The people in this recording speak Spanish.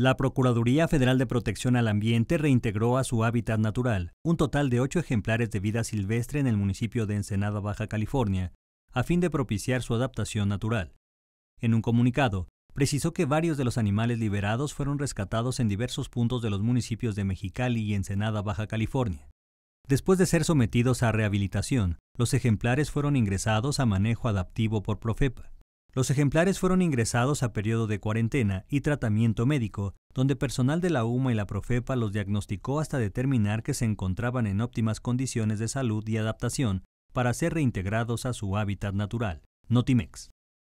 La Procuraduría Federal de Protección al Ambiente reintegró a su hábitat natural un total de ocho ejemplares de vida silvestre en el municipio de Ensenada, Baja California, a fin de propiciar su adaptación natural. En un comunicado, precisó que varios de los animales liberados fueron rescatados en diversos puntos de los municipios de Mexicali y Ensenada, Baja California. Después de ser sometidos a rehabilitación, los ejemplares fueron ingresados a manejo adaptivo por Profepa. Los ejemplares fueron ingresados a periodo de cuarentena y tratamiento médico, donde personal de la UMA y la Profepa los diagnosticó hasta determinar que se encontraban en óptimas condiciones de salud y adaptación para ser reintegrados a su hábitat natural. Notimex.